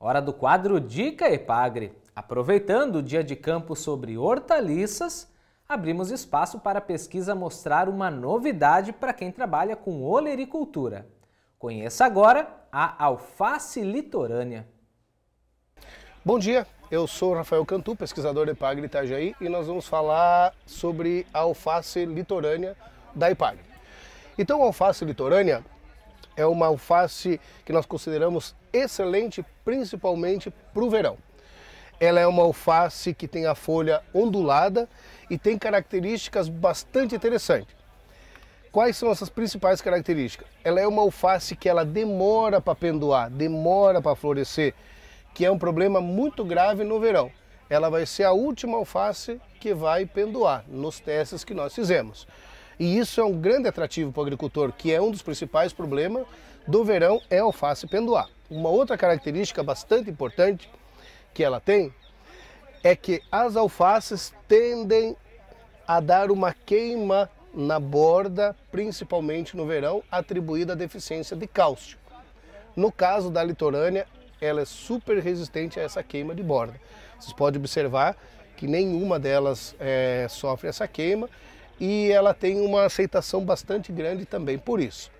Hora do quadro Dica Epagre. Aproveitando o dia de campo sobre hortaliças, abrimos espaço para a pesquisa mostrar uma novidade para quem trabalha com olericultura. Conheça agora a alface litorânea. Bom dia, eu sou Rafael Cantu, pesquisador da Epagre Itajaí, e nós vamos falar sobre a alface litorânea da Epagre. Então, a alface litorânea é uma alface que nós consideramos excelente, principalmente para o verão. Ela é uma alface que tem a folha ondulada e tem características bastante interessantes. Quais são essas principais características? Ela é uma alface que ela demora para pendoar, demora para florescer, que é um problema muito grave no verão. Ela vai ser a última alface que vai pendoar nos testes que nós fizemos. E isso é um grande atrativo para o agricultor, que é um dos principais problemas do verão é a alface pendurar. Uma outra característica bastante importante que ela tem é que as alfaces tendem a dar uma queima na borda, principalmente no verão, atribuída à deficiência de cálcio. No caso da litorânea, ela é super resistente a essa queima de borda. Vocês podem observar que nenhuma delas é, sofre essa queima e ela tem uma aceitação bastante grande também por isso.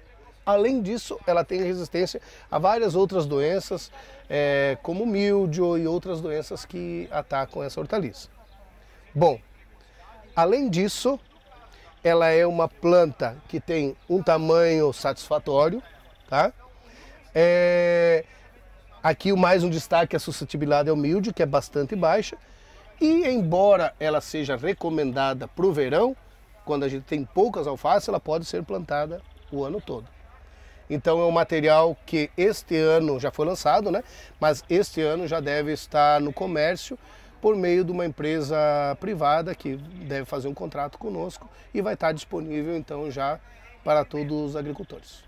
Além disso, ela tem resistência a várias outras doenças, é, como mildio e outras doenças que atacam essa hortaliça. Bom, além disso, ela é uma planta que tem um tamanho satisfatório, tá? É, aqui mais um destaque, a suscetibilidade ao é mildio, que é bastante baixa. E embora ela seja recomendada para o verão, quando a gente tem poucas alfaces, ela pode ser plantada o ano todo. Então é um material que este ano já foi lançado, né? mas este ano já deve estar no comércio por meio de uma empresa privada que deve fazer um contrato conosco e vai estar disponível então já para todos os agricultores.